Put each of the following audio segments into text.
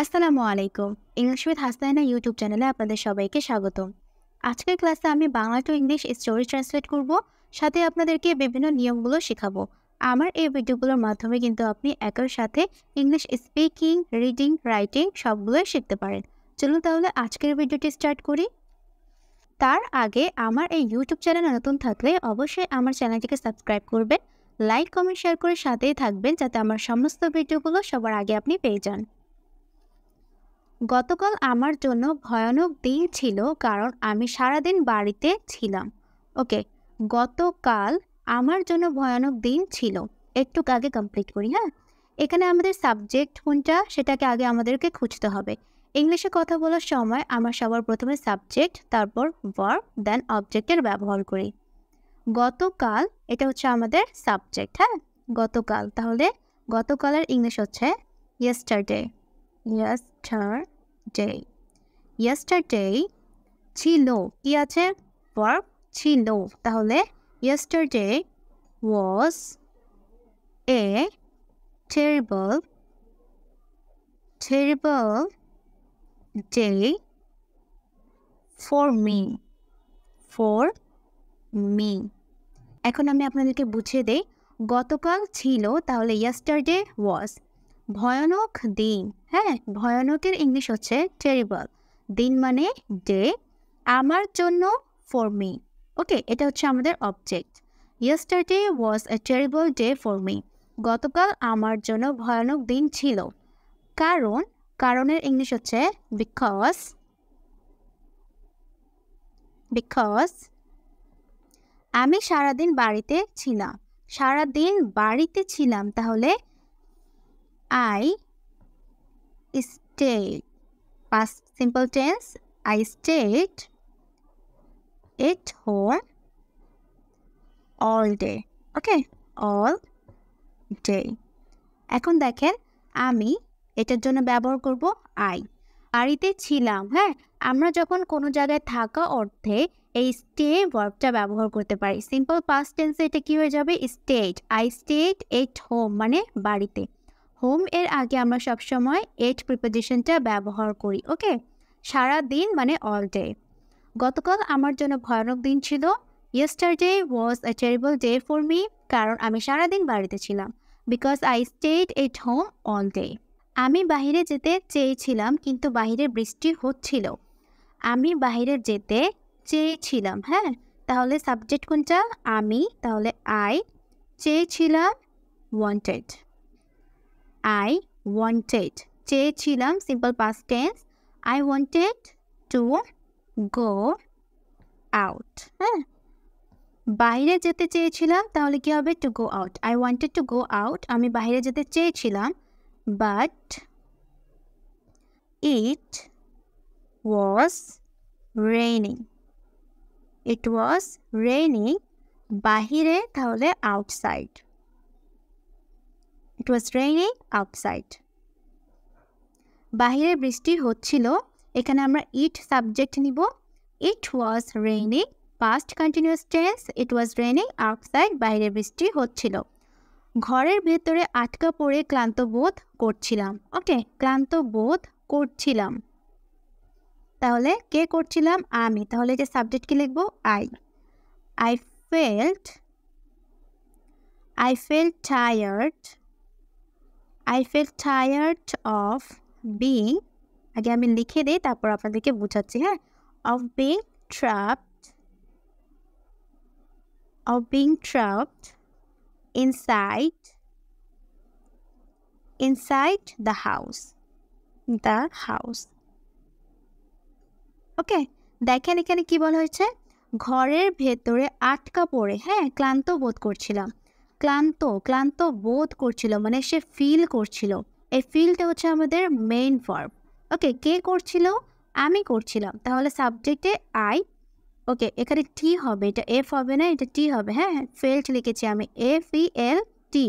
আসসালামু আলাইকুম English with Hasnaina YouTube চ্যানেলে আপনাদের সবাইকে স্বাগত আজকের ক্লাসে আমি Bangla to English story translate করব সাথে আপনাদেরকে বিভিন্ন নিয়মগুলো শেখাবো আমার এই ভিডিওগুলোর মাধ্যমে কিন্তু আপনি একের সাথে ইংলিশ স্পিকিং রিডিং রাইটিং সবগুলোই শিখতে পারেন চলুন তাহলে আজকের ভিডিওটি স্টার্ট করি তার আগে আমার এই ইউটিউব চ্যানেল নতুন থাকলে অবশ্যই আমার চ্যানেলটিকে সাবস্ক্রাইব করবেন লাইক কমেন্ট শেয়ার করে সাথেই থাকবেন যাতে আমার সমস্ত ভিডিওগুলো সবার আগে আপনি পেয়ে যান গতকাল আমার জন্য ভয়ানক দিন ছিল কারণ আমি সারাদিন বাড়িতে ছিলাম ওকে গতকাল আমার জন্য ভয়ানক দিন ছিল একটু আগে কমপ্লিট করি হ্যাঁ এখানে আমাদের সাবজেক্ট কোনটা সেটাকে আগে আমাদেরকে খুঁজতে হবে ইংলিশে কথা বলার সময় আমরা সবার প্রথমে সাবজেক্ট তারপর ওয়ার্ক দেন অবজেক্টের ব্যবহার করি গতকাল এটা হচ্ছে আমাদের সাবজেক্ট হ্যাঁ গতকাল তাহলে গতকালের ইংলিশ হচ্ছে ইয়েস্টারডে yesterday yesterday ছিল কি আছে verb ছিল তাহলে yesterday was a terrible terrible day for me for me এখন আমি আপনাদেরকে বুঝিয়ে দেই গতকাল ছিল তাহলে yesterday was ভয়ানক দিন হ্যাঁ ভয়ানকের ইংলিশ হচ্ছে টেরিবল দিন মানে ডে আমার জন্য ফর মি ওকে এটা হচ্ছে আমাদের object yesterday was a terrible day for me গতকাল আমার জন্য ভয়ানক দিন ছিল কারণ কারণের ইংলিশ হচ্ছে বিকজ বিকজ আমি সারাদিন বাড়িতে ছিলাম সারাদিন বাড়িতে ছিলাম তাহলে I stayed past simple tense I stayed at home all day okay all day এখন দেখেন আমি এটার জন্য ব্যবহার করব আই বাড়িতে ছিলাম হ্যাঁ আমরা যখন কোনো জায়গায় থাকা অর্থে এই স্টে ওয়ার্কটা ব্যবহার করতে পারি সিম্পল পাস্ট টেন্সে এটা কী হয়ে যাবে stayed I stayed at home মানে বাড়িতে হোম এর আগে আমরা সবসময় এট প্রিপোজিশনটা ব্যবহার করি ওকে সারা দিন মানে অল ডে গতকাল আমার জন্য ভয়ানক দিন ছিল yesterday was a terrible day for me কারণ আমি সারাদিন বাড়িতে ছিলাম because I stayed at home all day আমি বাহিরে যেতে চেয়েছিলাম কিন্তু বাহিরে বৃষ্টি হচ্ছিল আমি বাহিরে যেতে চেয়েছিলাম হ্যাঁ তাহলে সাবজেক্ট কোনটা আমি তাহলে আই চেয়েছিলাম ওয়ান্টেড আই ওয়ান্টেড চেয়েছিলাম simple past tense I wanted to go out হ্যাঁ বাইরে যেতে চেয়েছিলাম তাহলে কী হবে to go out I wanted to go out আমি বাইরে যেতে চেয়েছিলাম but it was raining it was raining বাহিরে তাহলে outside it was raining outside বাহিরে বৃষ্টি হচ্ছিল এখানে আমরা ইট সাবজেক্ট নিব it was raining past continuous tense it was raining outside বাইরে বৃষ্টি হচ্ছিল ঘরের ভেতরে আটকা পড়ে ক্লান্ত বোধ করছিলাম ওকে ক্লান্ত বোধ করছিলাম তাহলে কে করছিলাম আমি তাহলে যে সাবজেক্ট কি লিখবো I I felt I fell tired I fell tired of being আগে আমি লিখে দিই তারপর আপনাদেরকে বোঝাচ্ছি হ্যাঁ of being trapped of being trapped inside inside the house the house okay দেখেন এখানে কি বলা হয়েছে ঘরের ভেতরে আটকা পড়ে হ্যাঁ ক্লান্ত বোধ করছিলাম ক্লান্ত ক্লান্ত বোধ করছিল মানে সে ফিল করছিল এই ফিলটা হচ্ছে আমাদের মেইন ফর্ম ওকে কে করছিল আমি করছিলাম তাহলে সাবজেক্টে আই ওকে এখানে টি হবে এটা এফ হবে না এটা টি হবে হ্যাঁ ফেল্ট হ্যাঁ, লিখেছি আমি F E L T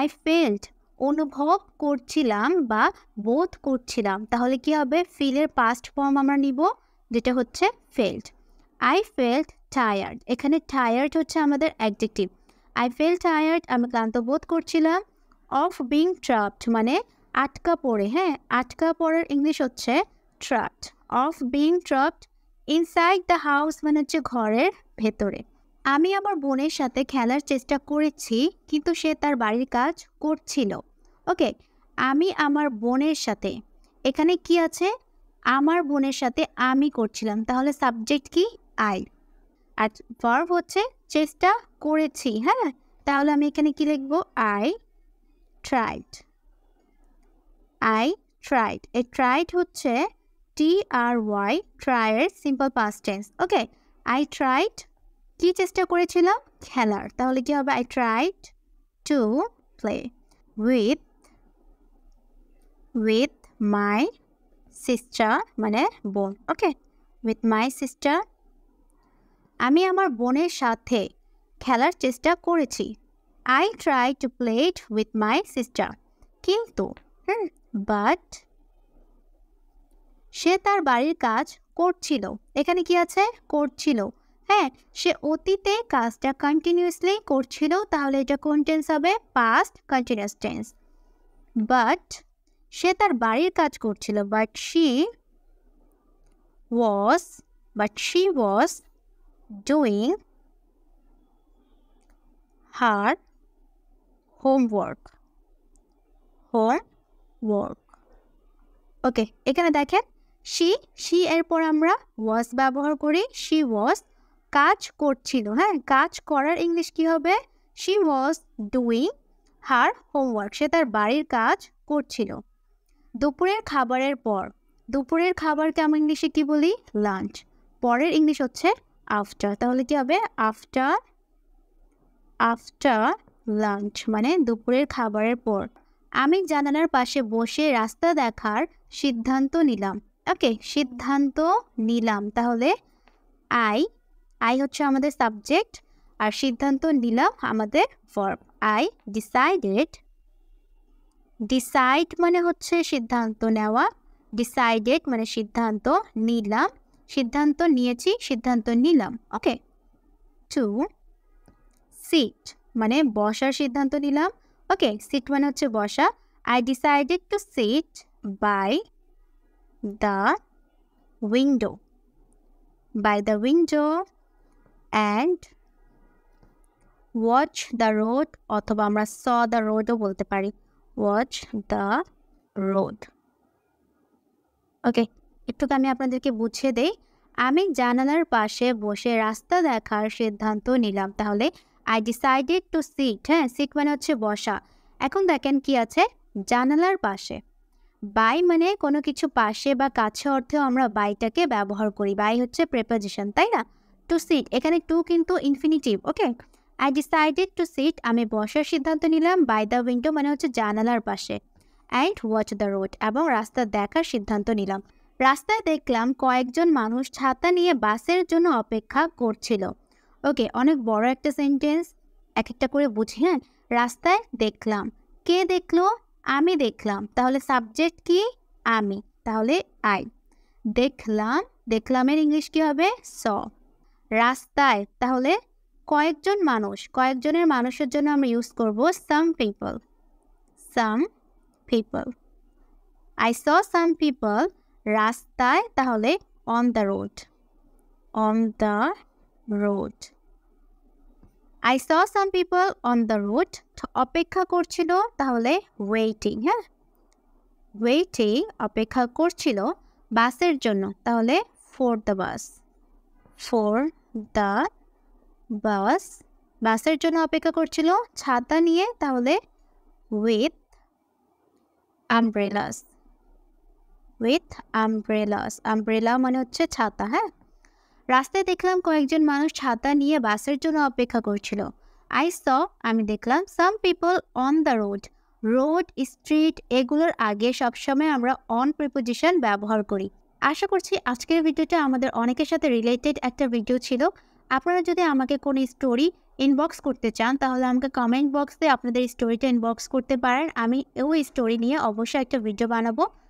I felt অনুভব করছিলাম বা বোধ করছিলাম তাহলে কি হবে ফিলের পাস্ট ফর্ম আমরা নিব যেটা হচ্ছে ফেল্ট আই ফেল্ট টায়ার্ড এখানে টায়ার্ড হচ্ছে আমাদের অ্যাডজেক্টিভ আই ফেল টায়ার্ড আমি ক্লান্ত বোধ করছিলাম অফ বিং ট্রাপড মানে আটকা পড়ে হ্যাঁ আটকা পড়ার ইংলিশ হচ্ছে trapped of being trapped inside the house মানে হচ্ছে ঘরের ভেতরে আমি আমার বোনের সাথে খেলার চেষ্টা করেছি কিন্তু সে তার বাড়ির কাজ করছিল ওকে আমি আমার বোনের সাথে এখানে কি আছে আমার বোনের সাথে আমি করছিলাম তাহলে সাবজেক্ট কি আই আর ভার্ব হচ্ছে চেষ্টা করেছি হ্যাঁ তাহলে আমি এখানে কি লিখবো I tried I tried a tried হচ্ছে টি আর ওয়াই ট্রায়ের simple past tense okay I tried কি চেষ্টা করেছিলাম খেলার তাহলে কি হবে I tried to play with with my sister মানে বোন ওকে উইথ মাই সিস্টার আমি আমার বোনের সাথে খেলার চেষ্টা করেছি I try to play it with my sister কিন্তু হুম বাট সে তার বাড়ির কাজ করছিল এখানে কি আছে করছিল হ্যাঁ সে অতীতে কাজটা কন্টিনিউয়াসলি করছিল তাহলে এটা কোন টেন্স হবে পাস্ট কন্টিনিউস টেন্স বাট সে তার বাড়ির কাজ করছিল but she was but she was doing her homework homework okay এখানে দেখেন সি সি এরপর আমরা ওয়াজ ব্যবহার করি সি ওয়াজ কাজ করছিল হ্যাঁ কাজ করার ইংলিশ কি হবে she was doing her homework সে তার বাড়ির কাজ করছিল দুপুরের খাবারের পর দুপুরের খাবারকে আমি ইংলিশে কি বলি লাঞ্চ পরের ইংলিশ হচ্ছে আফটার তাহলে কি হবে আফটার আফটার লাঞ্চ মানে দুপুরের খাবারের পর আমি জানানার পাশে বসে রাস্তা দেখার সিদ্ধান্ত নিলাম ওকে সিদ্ধান্ত নিলাম তাহলে আই আই হচ্ছে আমাদের সাবজেক্ট আর সিদ্ধান্ত নিলাম আমাদের ফর্ম আই ডিসাইডেড ডিসাইড মানে হচ্ছে সিদ্ধান্ত নেওয়া ডিসাইডেড মানে সিদ্ধান্ত নিলাম সিদ্ধান্ত নিয়েছি সিদ্ধান্ত নিলাম ওকে টু সিট মানে বসার সিদ্ধান্ত নিলাম ওকে সিট মানে হচ্ছে বসা I decided to sit by the window by the window and watch the road অথবা আমরা স দ্য রোডও বলতে পারি ওয়াচ দ্য রোড ওকে একটু আমি আপনাদেরকে বুঝিয়ে দেই আমি জানালার পাশে বসে রাস্তা দেখার সিদ্ধান্ত নিলাম তাহলে আই ডিসাইডেড টু সিট হ্যাঁ সিট মানে হচ্ছে বসা এখন দেখেন কি আছে জানালার পাশে বাই মানে কোনো কিছু পাশে বা কাছে অর্থেও আমরা বাইটাকে ব্যবহার করি বাই হচ্ছে প্রেপোজিশন তাই না টু সিট এখানে টু কিন্তু infinitive okay I decided to sit আমি বসার সিদ্ধান্ত নিলাম বাই দ্য উইন্ডো মানে হচ্ছে জানালার পাশে অ্যান্ড ওয়াচ দ্য রোড এবং রাস্তা দেখার সিদ্ধান্ত নিলাম রাস্তায় দেখলাম কয়েকজন মানুষ ছাতা নিয়ে বাসের জন্য অপেক্ষা করছিল ওকে অনেক বড় একটা সেন্টেন্স এক একটা করে বুঝি হ্যাঁ রাস্তায় দেখলাম কে দেখলো আমি দেখলাম তাহলে সাবজেক্ট কি আমি তাহলে আই দেখলাম দেখলামের ইংলিশ কী হবে স রাস্তায় তাহলে কয়েকজন মানুষ কয়েকজনের মানুষের জন্য আমরা ইউজ করব some people some people I saw some people রাস্তায় তাহলে on the road on the road I saw some people on the road অপেক্ষা করছিল তাহলে ওয়েটিং হ্যাঁ ওয়েটিং অপেক্ষা করছিল বাসের জন্য তাহলে for the bus for the bus বাসের জন্য অপেক্ষা করছিল ছাতা নিয়ে তাহলে with umbrellas with umbrellas umbrella মানে হচ্ছে ছাতা হ্যাঁ রাস্তায় দেখলাম কয়েকজন মানুষ ছাতা নিয়ে বাসের জন্য অপেক্ষা করছিল আই স আমি দেখলাম some people on the road road street এগুলোর আগে সবসময় আমরা অন প্রিপোজিশন ব্যবহার করি আশা করছি আজকের ভিডিওটা আমাদের অনেকের সাথে রিলেটেড একটা ভিডিও ছিল আপনারা যদি আমাকে কোনো স্টোরি ইনবক্স করতে চান তাহলে আমাকে কমেন্ট বক্সে আপনাদের স্টোরিটা ইনবক্স করতে পারেন আমি ওই স্টোরি নিয়ে অবশ্যই একটা ভিডিও বানাবো